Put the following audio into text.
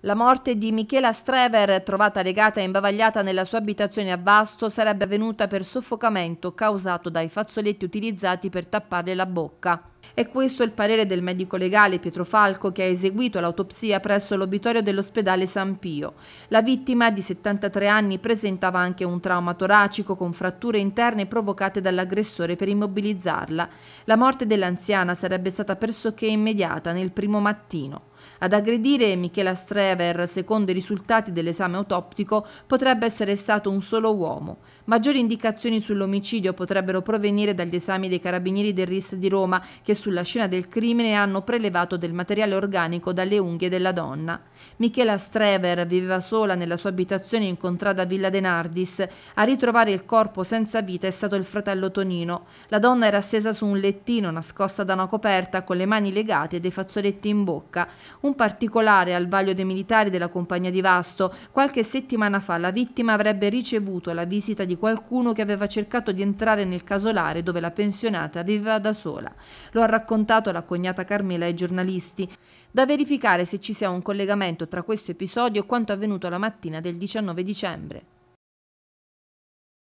La morte di Michela Strever, trovata legata e imbavagliata nella sua abitazione a Vasto, sarebbe avvenuta per soffocamento causato dai fazzoletti utilizzati per tapparle la bocca. È questo il parere del medico legale Pietro Falco che ha eseguito l'autopsia presso l'obitorio dell'ospedale San Pio. La vittima di 73 anni presentava anche un trauma toracico con fratture interne provocate dall'aggressore per immobilizzarla. La morte dell'anziana sarebbe stata pressoché immediata nel primo mattino. Ad aggredire Michela Strever, secondo i risultati dell'esame autoptico, potrebbe essere stato un solo uomo. Maggiori indicazioni sull'omicidio potrebbero provenire dagli esami dei carabinieri del RIS di Roma, che sulla scena del crimine hanno prelevato del materiale organico dalle unghie della donna. Michela Strever viveva sola nella sua abitazione in contrada Villa De Nardis. A ritrovare il corpo senza vita è stato il fratello Tonino. La donna era stesa su un lettino nascosta da una coperta con le mani legate e dei fazzoletti in bocca. Un particolare al vaglio dei militari della compagnia di Vasto. Qualche settimana fa la vittima avrebbe ricevuto la visita di qualcuno che aveva cercato di entrare nel casolare dove la pensionata viveva da sola. Lo ha raccontato la cognata Carmela ai giornalisti, da verificare se ci sia un collegamento tra questo episodio e quanto avvenuto la mattina del 19 dicembre.